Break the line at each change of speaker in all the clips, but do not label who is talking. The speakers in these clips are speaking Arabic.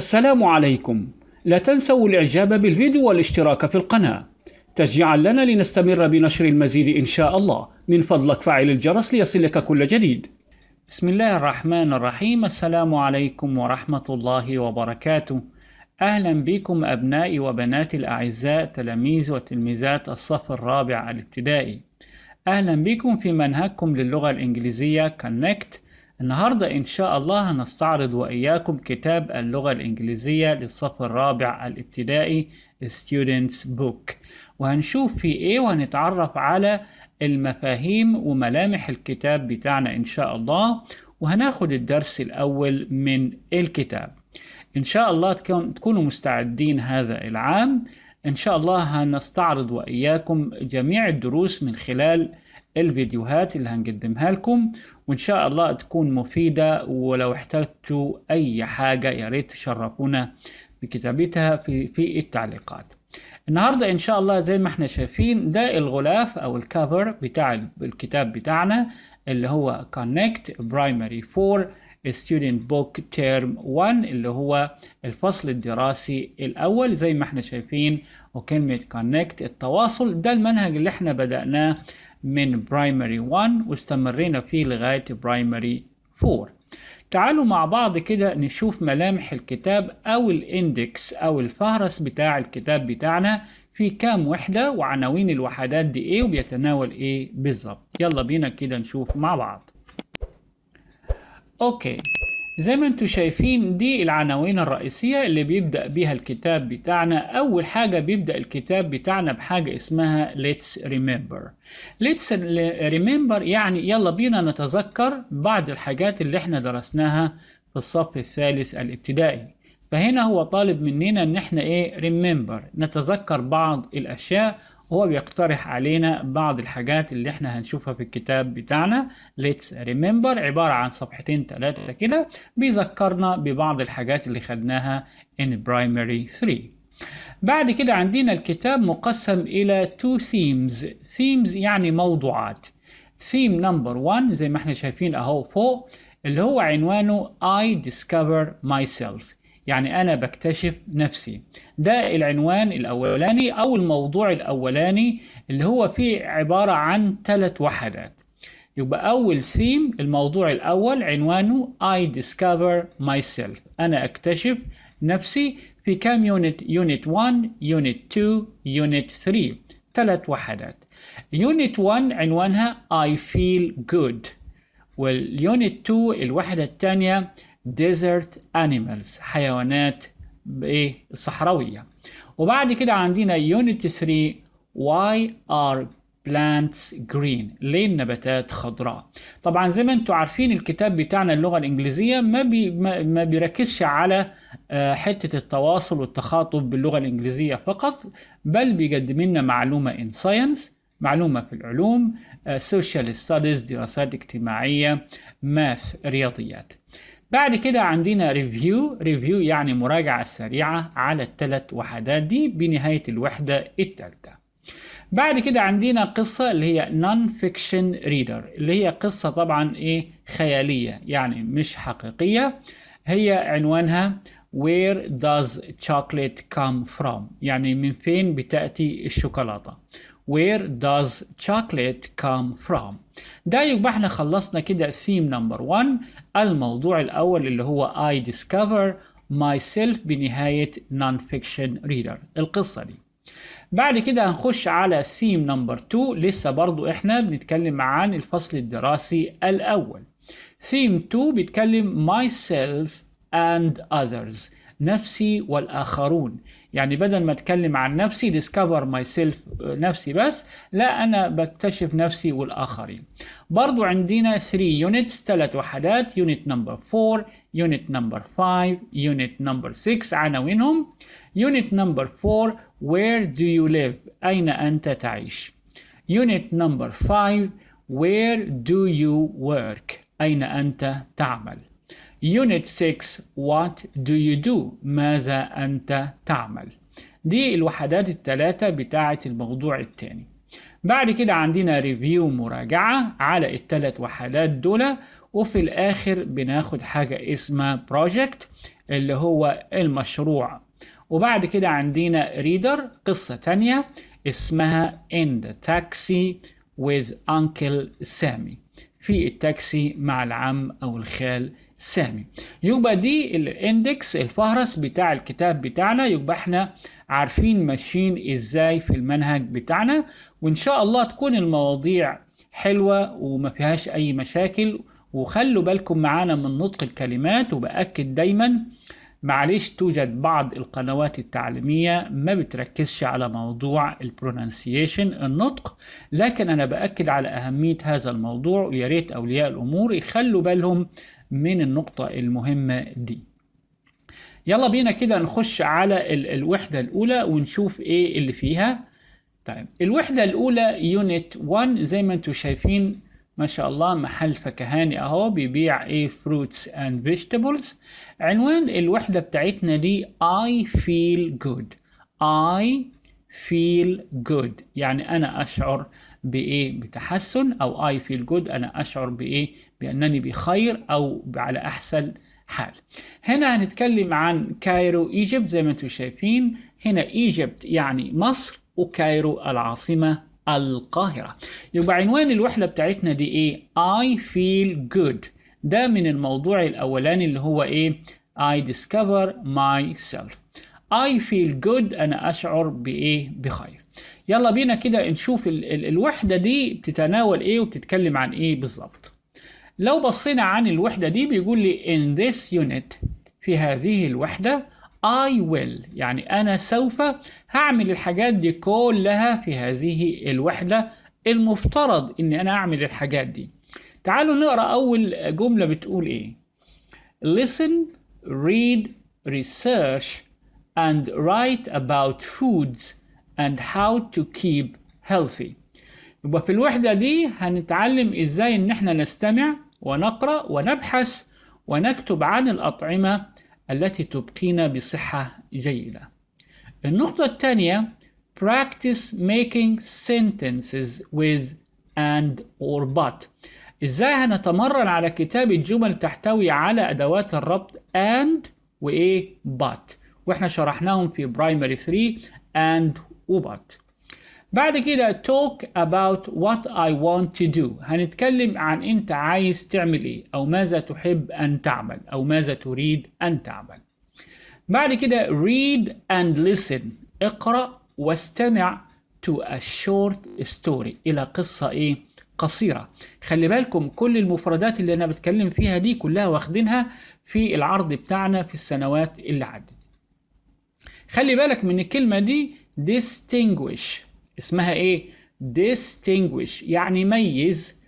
السلام عليكم لا تنسوا الاعجاب بالفيديو والاشتراك في القناة تشجيعا لنا لنستمر بنشر المزيد إن شاء الله من فضلك فعل الجرس ليصلك كل جديد بسم الله الرحمن الرحيم السلام عليكم ورحمة الله وبركاته أهلا بكم أبنائي وبناتي الأعزاء تلاميذ وتلميذات الصف الرابع الابتدائي أهلا بكم في منهجكم للغة الإنجليزية Connect النهاردة إن شاء الله هنستعرض وإياكم كتاب اللغة الإنجليزية للصف الرابع الابتدائي Students Book وهنشوف في إيه وهنتعرف على المفاهيم وملامح الكتاب بتاعنا إن شاء الله وهناخد الدرس الأول من الكتاب إن شاء الله تكونوا مستعدين هذا العام إن شاء الله هنستعرض وإياكم جميع الدروس من خلال الفيديوهات اللي هنقدمها لكم وإن شاء الله تكون مفيدة ولو احتجتوا أي حاجة يا ريت تشرفونا بكتابتها في في التعليقات النهاردة إن شاء الله زي ما احنا شايفين ده الغلاف أو الكفر بتاع الكتاب بتاعنا اللي هو Connect Primary 4 student book term 1 اللي هو الفصل الدراسي الأول زي ما احنا شايفين وكلمة connect التواصل ده المنهج اللي احنا بدأناه من primary 1 واستمرينا فيه لغاية primary 4 تعالوا مع بعض كده نشوف ملامح الكتاب أو الاندكس أو الفهرس بتاع الكتاب بتاعنا في كام وحدة وعناوين الوحدات دي إيه وبيتناول إيه بالظبط يلا بينا كده نشوف مع بعض اوكي زي ما انتم شايفين دي العناوين الرئيسية اللي بيبدأ بيها الكتاب بتاعنا أول حاجة بيبدأ الكتاب بتاعنا بحاجة اسمها Let's Remember Let's Remember يعني يلا بينا نتذكر بعض الحاجات اللي احنا درسناها في الصف الثالث الابتدائي فهنا هو طالب مننا ان احنا ايه remember نتذكر بعض الاشياء هو بيقترح علينا بعض الحاجات اللي احنا هنشوفها في الكتاب بتاعنا Let's Remember عبارة عن صفحتين ثلاثة كده بيذكرنا ببعض الحاجات اللي خدناها in Primary 3 بعد كده عندنا الكتاب مقسم إلى two themes themes يعني موضوعات theme number one زي ما احنا شايفين أهو فوق اللي هو عنوانه I discover myself يعني أنا بكتشف نفسي ده العنوان الأولاني أو الموضوع الأولاني اللي هو فيه عبارة عن ثلاث وحدات يبقى أول ثيم الموضوع الأول عنوانه I discover myself أنا أكتشف نفسي في كام يونت يونت 1 يونت 2 يونت 3 ثلاث وحدات يونت 1 عنوانها I feel good واليونت 2 الوحدة الثانية ديزرت انيمالز حيوانات ايه صحراويه وبعد كده عندنا يونت 3 واي ار plants green ليه النباتات خضراء طبعا زي ما انتم عارفين الكتاب بتاعنا اللغه الانجليزيه ما بي ما بيركزش على آه، حته التواصل والتخاطب باللغه الانجليزيه فقط بل بيقدم لنا معلومه ان ساينس معلومه في العلوم سوشيال آه، ستاديز دراسات اجتماعيه ماث رياضيات بعد كده عندنا ريفيو ريفيو يعني مراجعة سريعة على الثلاث وحدات دي بنهاية الوحدة الثالثة بعد كده عندنا قصة اللي هي نون فيكشن ريدر اللي هي قصة طبعا ايه خيالية يعني مش حقيقية هي عنوانها Where does chocolate come from؟ يعني من فين بتأتي الشوكولاتة؟ Where does chocolate come from ده يبقى احنا خلصنا كده theme number one الموضوع الأول اللي هو I discover myself بنهاية non-fiction reader القصة دي بعد كده هنخش على theme number two لسه برضو احنا بنتكلم عن الفصل الدراسي الأول theme two بيتكلم myself and others نفسي والآخرون يعني بدل ما أتكلم عن نفسي ديسكفر ماي سيلف نفسي بس لا أنا بكتشف نفسي والآخرين برضو عندنا 3 units 3 وحدات unit نمبر 4 unit نمبر 5 unit نمبر 6 عناوينهم unit نمبر 4 where do you live أين أنت تعيش unit نمبر 5 where do you work أين أنت تعمل Unit 6 What do you do ماذا أنت تعمل دي الوحدات الثلاثة بتاعة الموضوع الثاني بعد كده عندنا ريفيو مراجعة على الثلاث وحدات دول وفي الآخر بناخد حاجة اسمها بروجكت اللي هو المشروع وبعد كده عندنا ريدر قصة تانية اسمها In the Taxi with Uncle Sammy في التاكسي مع العم أو الخال سامي يبقى دي الاندكس الفهرس بتاع الكتاب بتاعنا يبقى احنا عارفين ماشيين ازاي في المنهج بتاعنا وان شاء الله تكون المواضيع حلوة وما فيهاش اي مشاكل وخلوا بالكم معانا من نطق الكلمات وبأكد دايما معلش توجد بعض القنوات التعليمية ما بتركزش على موضوع البرونانسيشن النطق لكن أنا بأكد على أهمية هذا الموضوع ويا ريت أولياء الأمور يخلوا بالهم من النقطة المهمة دي يلا بينا كده نخش على الوحدة الأولى ونشوف إيه اللي فيها طيب الوحدة الأولى يونت 1 زي ما انتم شايفين ما شاء الله محل فكهاني أهو بيبيع إيه فروتس أند فيجيتابلز عنوان الوحدة بتاعتنا دي I feel good I feel good يعني أنا أشعر بإيه بتحسن أو I feel good أنا أشعر بإيه بأنني بخير أو على أحسن حال هنا هنتكلم عن كايرو إيجيبت زي ما انتم شايفين هنا إيجيبت يعني مصر وكايرو العاصمة القاهرة يبقى عنوان الوحدة بتاعتنا دي إيه I feel good ده من الموضوع الأولاني اللي هو إيه I discover myself I feel good أنا أشعر بإيه بخير يلا بينا كده نشوف الوحدة دي بتتناول إيه وبتتكلم عن إيه بالظبط لو بصينا عن الوحدة دي بيقول لي in this unit في هذه الوحدة I will يعني أنا سوف هعمل الحاجات دي كلها في هذه الوحدة المفترض إن أنا أعمل الحاجات دي تعالوا نقرأ أول جملة بتقول إيه Listen, read, research and write about foods and how to keep healthy يبقى في الوحدة دي هنتعلم إزاي إن إحنا نستمع ونقرأ ونبحث ونكتب عن الأطعمة التي تبقينا بصحة جيدة. النقطة الثانية practice making sentences with and or but. ازاي هنتمرن على كتابة جمل تحتوي على أدوات الربط and وإيه but واحنا شرحناهم في برايمري 3 and وبات بعد كده talk about what I want to do هنتكلم عن انت عايز تعمل ايه او ماذا تحب ان تعمل او ماذا تريد ان تعمل بعد كده read and listen اقرأ واستمع to a short story الى قصة ايه قصيرة خلي بالكم كل المفردات اللي انا بتكلم فيها دي كلها واخدينها في العرض بتاعنا في السنوات اللي عدت خلي بالك من الكلمة دي distinguish اسمها ايه distinguish يعني ميز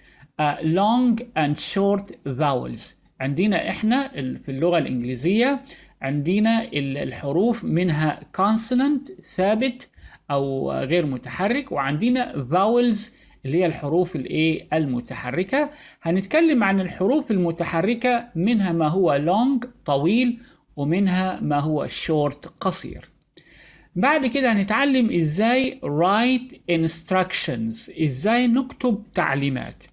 uh, long and short vowels عندنا احنا في اللغة الإنجليزية عندنا الحروف منها consonant ثابت أو غير متحرك وعندنا vowels اللي هي الحروف الايه المتحركة هنتكلم عن الحروف المتحركة منها ما هو long طويل ومنها ما هو short قصير بعد كده هنتعلم ازاي write instructions ازاي نكتب تعليمات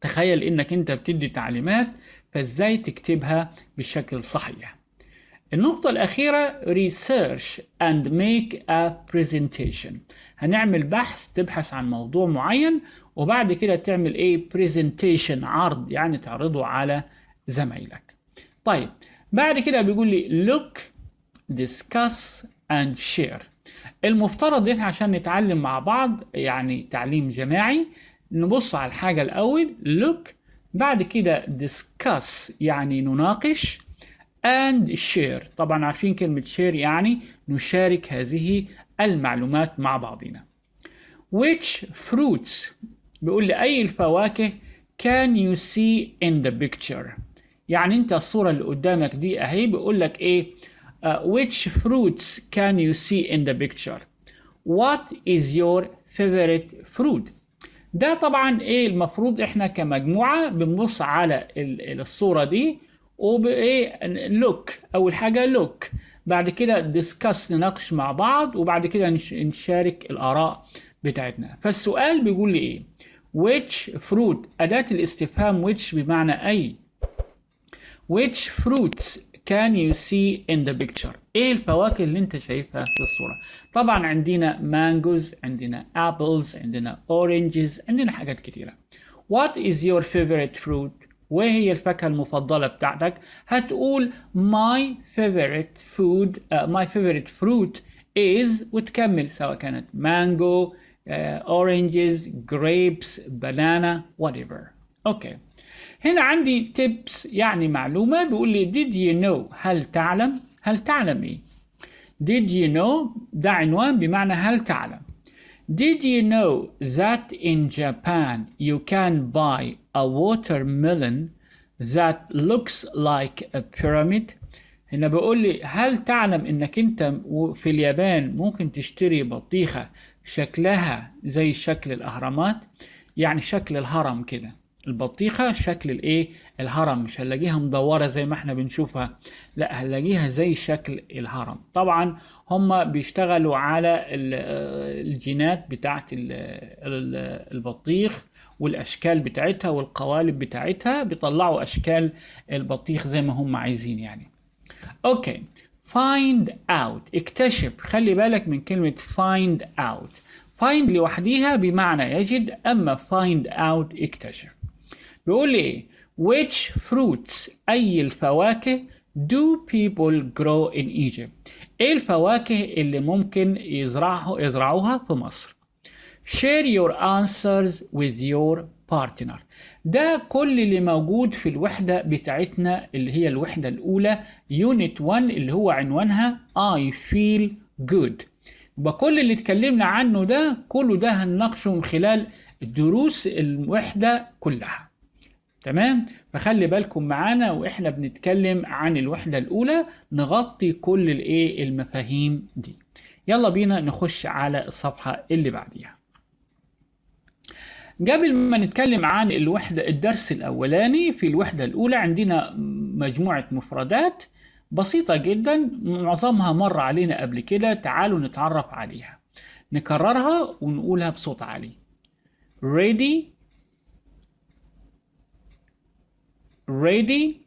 تخيل انك انت بتدي تعليمات فازاي تكتبها بشكل صحيح النقطة الأخيرة research and make a presentation هنعمل بحث تبحث عن موضوع معين وبعد كده تعمل ايه presentation عرض يعني تعرضه على زمايلك طيب بعد كده بيقول لي look discuss and share المفترض احنا عشان نتعلم مع بعض يعني تعليم جماعي نبص على الحاجة الأول look بعد كده discuss يعني نناقش and share طبعا عارفين كلمة share يعني نشارك هذه المعلومات مع بعضنا which fruits بيقول لي أي الفواكه can you see in the picture يعني انت الصورة اللي قدامك دي اهي بيقول لك ايه Uh, which fruits can you see in the picture? What is your favorite fruit? ده طبعا ايه المفروض احنا كمجموعة بنبص على الصورة دي وبايه look اول حاجة look بعد كده discuss نناقش مع بعض وبعد كده نشارك الآراء بتاعتنا فالسؤال بيقول لي ايه which fruit أداة الاستفهام which بمعنى أي which fruits can you see in the picture ايه الفواكه اللي انت شايفها في الصورة طبعا عندنا مانجوز عندنا apples عندنا oranges عندنا حاجات كتيرة what is your favorite fruit وهي هي المفضله بتاعتك هتقول my favorite food uh, my favorite fruit is وتكمل سواء كانت مانجو uh, oranges grapes banana whatever okay هنا عندي تيبس يعني معلومة بيقول لي did you know هل تعلم هل تعلم إيه did you know ده عنوان بمعنى هل تعلم Did you know that in Japan you can buy a watermelon that looks like a pyramid؟ هنا بقول لي هل تعلم انك انت في اليابان ممكن تشتري بطيخة شكلها زي شكل الاهرامات؟ يعني شكل الهرم كده. البطيخة شكل الايه الهرم مش هنلاقيها مدورة زي ما احنا بنشوفها لا هنلاقيها زي شكل الهرم طبعا هم بيشتغلوا على الجينات بتاعة البطيخ والاشكال بتاعتها والقوالب بتاعتها بيطلعوا اشكال البطيخ زي ما هم عايزين يعني اوكي find out اكتشف خلي بالك من كلمة find out find لوحديها بمعنى يجد أما find out اكتشف بيقول لي ايه which fruits اي الفواكه do people grow in Egypt ايه الفواكه اللي ممكن يزرعه يزرعوها في مصر share your answers with your partner ده كل اللي موجود في الوحدة بتاعتنا اللي هي الوحدة الأولى يونت 1 اللي هو عنوانها I feel good وكل اللي اتكلمنا عنه ده كله ده هنناقشه من خلال دروس الوحدة كلها تمام فخلي بالكم معانا واحنا بنتكلم عن الوحده الاولى نغطي كل الايه المفاهيم دي يلا بينا نخش على الصفحه اللي بعديها قبل ما نتكلم عن الوحده الدرس الاولاني في الوحده الاولى عندنا مجموعه مفردات بسيطه جدا معظمها مر علينا قبل كده تعالوا نتعرف عليها نكررها ونقولها بصوت عالي ready ready,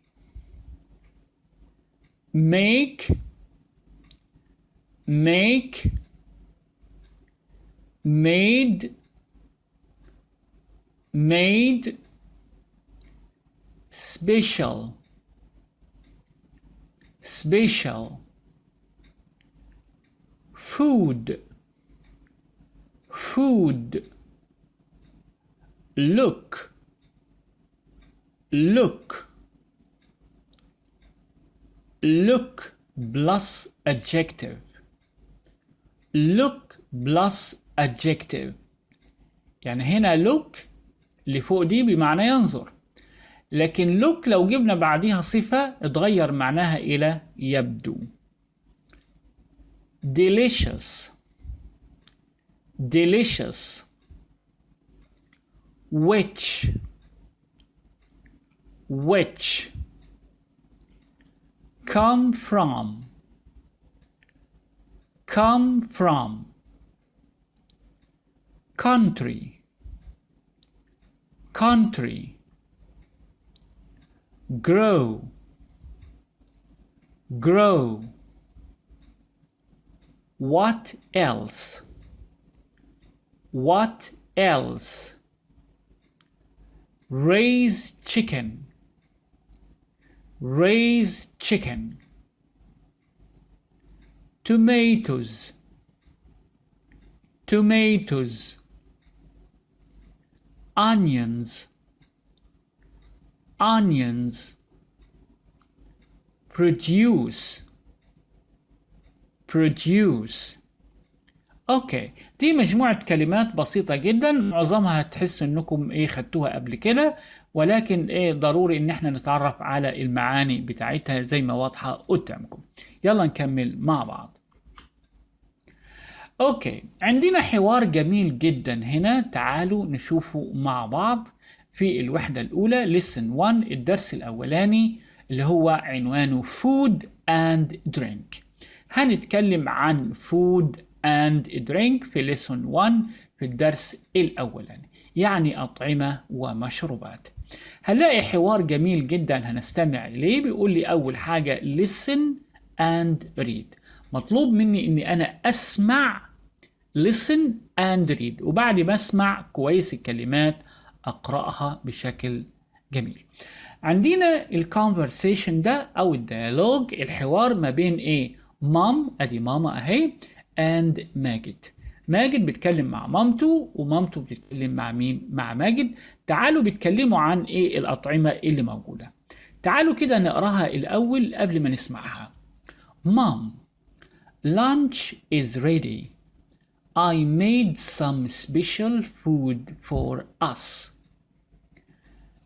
make, make, made, made, special, special, food, food, look, look look plus adjective look plus adjective يعني هنا look اللي فوق دي بمعنى ينظر لكن look لو جبنا بعديها صفة اتغير معناها إلى يبدو delicious delicious which which come from come from country country grow grow what else what else raise chicken raise chicken tomatoes tomatoes onions onions produce produce اوكي دي مجموعه كلمات بسيطه جدا معظمها هتحسوا انكم ايه خدتوها قبل كده ولكن ايه ضروري ان احنا نتعرف على المعاني بتاعتها زي ما واضحه قدامكم يلا نكمل مع بعض اوكي عندنا حوار جميل جدا هنا تعالوا نشوفه مع بعض في الوحدة الأولى لسن 1 الدرس الأولاني اللي هو عنوانه Food and Drink هنتكلم عن Food and Drink في Lesson 1 في الدرس الأولاني يعني أطعمة ومشروبات هنلاقي حوار جميل جدا هنستمع إليه بيقول لي أول حاجة listen and read مطلوب مني إني أنا أسمع listen and read وبعد ما أسمع كويس الكلمات أقرأها بشكل جميل عندنا الكونفرسيشن ده أو الديالوج الحوار ما بين إيه مام أدي ماما أهي and ماجد ماجد بيتكلم مع مامته ومامته بتتكلم مع مين مع ماجد تعالوا بيتكلموا عن ايه الاطعمه اللي موجوده تعالوا كده نقراها الاول قبل ما نسمعها مام lunch is ready I made some special food for us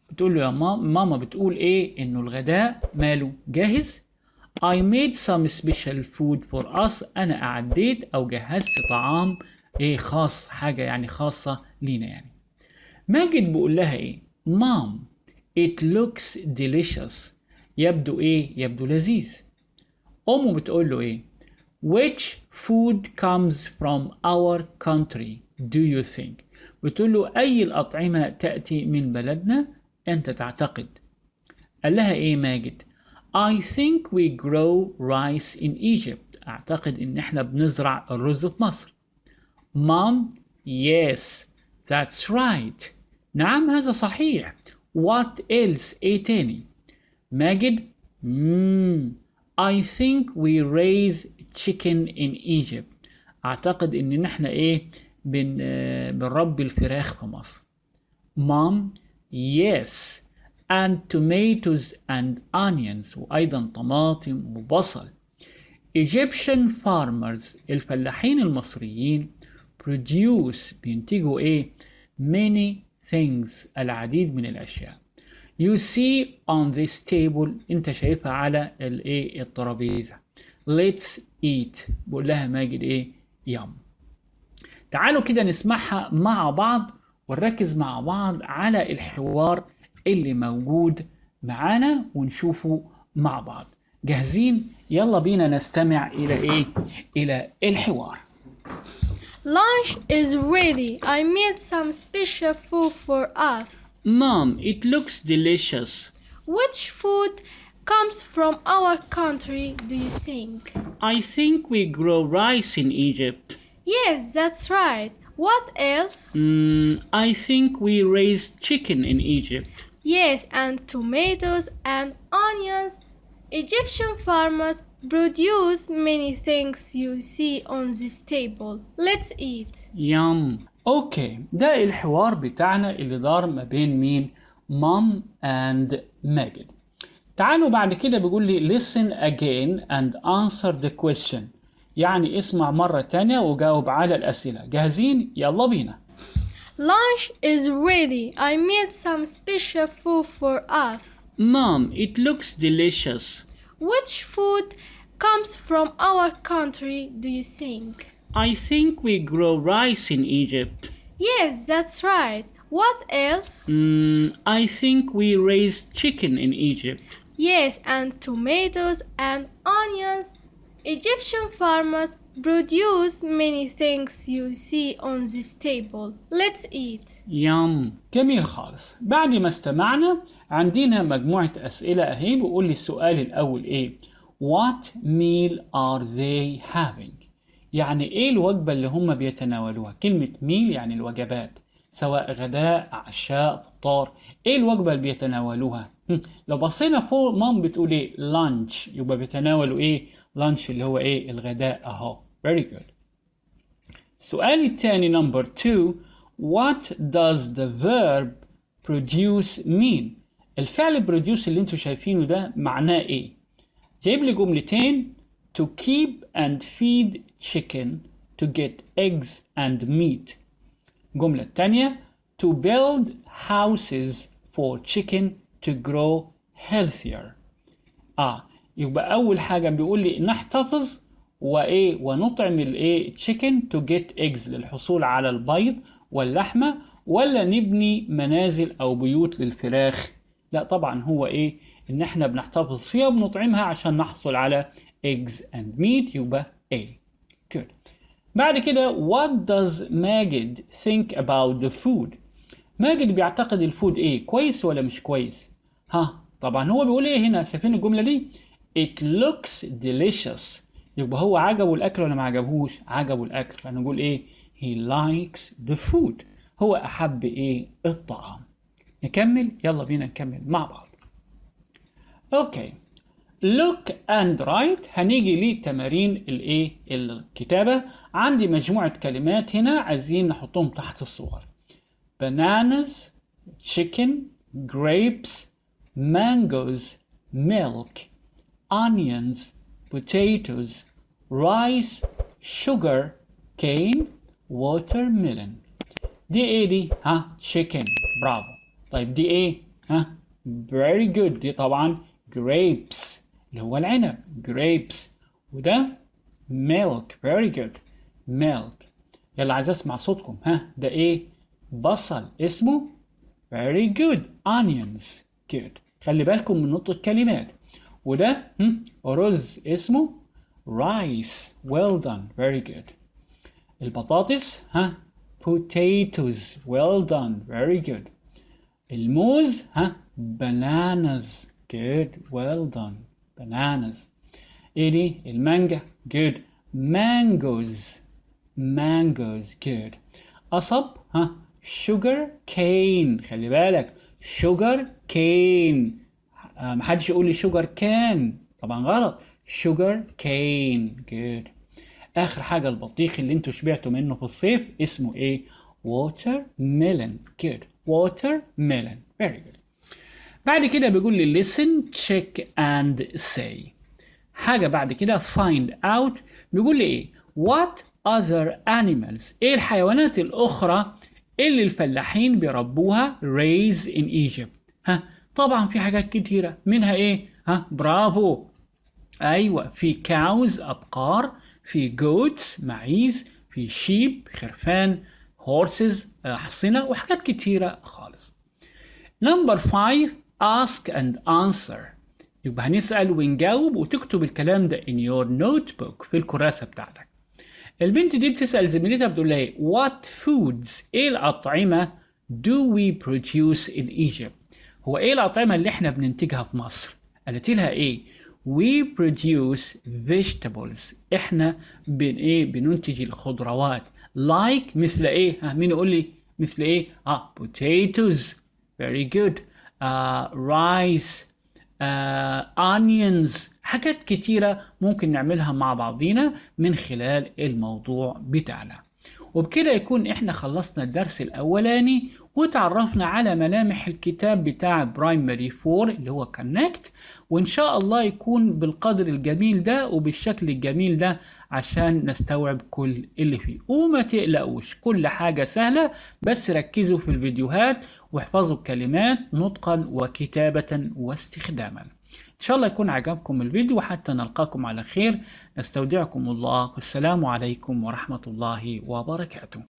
بتقول له يا ماما ماما بتقول ايه انه الغداء ماله جاهز I made some special food for us أنا أعديت أو جهزت طعام إيه خاص حاجة يعني خاصة لينا يعني ماجد بيقول لها إيه مام it looks delicious يبدو إيه يبدو لذيذ أمه بتقول له إيه which food comes from our country do you think بتقول له أي الأطعمة تأتي من بلدنا أنت تعتقد قال لها إيه ماجد I think we grow rice in Egypt أعتقد إن إحنا بنزرع الرز في مصر Mom Yes That's right نعم هذا صحيح What else إيه تاني Magid, I think we raise chicken in Egypt أعتقد إن إحنا إيه بن بنربي الفراخ في مصر Mom Yes and tomatoes and onions وأيضا طماطم وبصل Egyptian farmers الفلاحين المصريين produce بينتجوا إيه many things العديد من الأشياء you see on this table أنت شايفها على الإيه الترابيزة let's eat بقول لها ماجد إيه يم تعالوا كده نسمعها مع بعض ونركز مع بعض على الحوار اللي موجود معانا ونشوفه مع بعض جاهزين يلا بينا نستمع إلى إيه إلى الحوار
Lunch is ready. I made some special food for us.
Mom, it looks delicious.
Which food comes from our country, do you think?
I think we grow rice in Egypt.
Yes, that's right. What else?
Mm, I think we raise chicken in Egypt.
Yes, and tomatoes and onions. Egyptian farmers produce many things you see on this table. Let's eat.
Yum. Okay. ده الحوار بتاعنا اللي دار ما بين مين؟ مام and ماجد. تعالوا بعد كده بيقول لي listen again and answer the question. يعني اسمع مرة تانية وجاوب على الأسئلة. جاهزين؟ يلا بينا.
Lunch is ready. I made some special food for us.
Mom, it looks delicious.
Which food comes from our country, do you think?
I think we grow rice in Egypt.
Yes, that's right. What else?
Mm, I think we raise chicken in Egypt.
Yes, and tomatoes and onions Egyptian farmers produce many things you see on this table. Let's eat.
يام جميل خالص بعد ما استمعنا عندنا مجموعة أسئلة أهي بيقول لي السؤال الأول إيه What meal are they having يعني إيه الوجبة اللي هم بيتناولوها كلمة meal يعني الوجبات سواء غداء عشاء فطار ايه الوجبه اللي بيتناولوها لو بصينا فوق مام بتقول ايه لانش يبقى بيتناولوا ايه lunch اللي هو ايه الغداء اهو very good السؤال الثاني number two what does the verb produce mean الفعل produce اللي انتوا شايفينه ده معناه ايه جايب لي جملتين to keep and feed chicken to get eggs and meat الجملة الثانية to build houses for chicken to grow healthier اه يبقى أول حاجة بيقول لي نحتفظ وإيه ونطعم الإيه تشيكن تو جيت إيجز للحصول على البيض واللحمة ولا نبني منازل أو بيوت للفراخ لا طبعا هو إيه إن إحنا بنحتفظ فيها وبنطعمها عشان نحصل على إيجز أند ميت يبقى إيه. good بعد كده what does ماجد think about the food ماجد بيعتقد الفود ايه كويس ولا مش كويس ها طبعا هو بيقول ايه هنا شايفين الجمله دي it looks delicious يبقى هو عجبه الاكل ولا ما عجبهوش عجبه الاكل فنقول ايه he likes the food هو احب ايه الطعام نكمل يلا بينا نكمل مع بعض اوكي look and write هنيجي لتمارين الايه الكتابه عندي مجموعه كلمات هنا عايزين نحطهم تحت الصور bananas chicken grapes mangoes milk onions, potatoes, rice, sugar cane, watermelon دي ايه دي؟ ها chicken برافو طيب دي ايه؟ ها very good دي طبعا grapes اللي هو العنب grapes وده milk very good milk يلا عايز اسمع صوتكم ها ده ايه؟ بصل اسمه very good onions good خلي بالكم من نطق الكلمات Hmm. أرز اسمه rice well done very good البطاطس ها potatoes well done very good الموز ها bananas good well done bananas ايه دي المانجا good mangoes mangoes good قصب ها sugar cane خلي بالك sugar cane آه، محدش يقول لي شوجر كان طبعا غلط شوجر كين جود اخر حاجه البطيخ اللي انتوا شبعتوا منه في الصيف اسمه ايه ووتر ميلون جود ووتر ميلون فيري جود بعد كده بيقول لي listen check and say حاجة بعد كده find out بيقول لي ايه what other animals ايه الحيوانات الاخرى اللي الفلاحين بيربوها raise in Egypt ها طبعا في حاجات كتيرة منها ايه ها برافو ايوه في كاوز ابقار في جوتس معيز في شيب خرفان هورسز احصنه وحاجات كتيره خالص نمبر 5 ask and answer يبقى هنسال ونجاوب وتكتب الكلام ده in your notebook في الكراسه بتاعتك البنت دي بتسال زميلتها بتقول لها what foods ايه الاطعمه do we produce in Egypt هو ايه الاطعمه اللي احنا بننتجها في مصر قالت لها ايه we produce vegetables احنا بن ايه بننتج الخضروات like مثل ايه ها مين يقول لي مثل ايه اه potatoes very good uh, rice uh, onions حاجات كتيرة ممكن نعملها مع بعضينا من خلال الموضوع بتاعنا وبكده يكون احنا خلصنا الدرس الاولاني وتعرفنا على ملامح الكتاب بتاع برايمري 4 اللي هو كونكت وان شاء الله يكون بالقدر الجميل ده وبالشكل الجميل ده عشان نستوعب كل اللي فيه وما تقلقوش كل حاجة سهلة بس ركزوا في الفيديوهات واحفظوا الكلمات نطقا وكتابة واستخداما شاء الله يكون عجبكم الفيديو وحتى نلقاكم على خير نستودعكم الله والسلام عليكم ورحمة الله وبركاته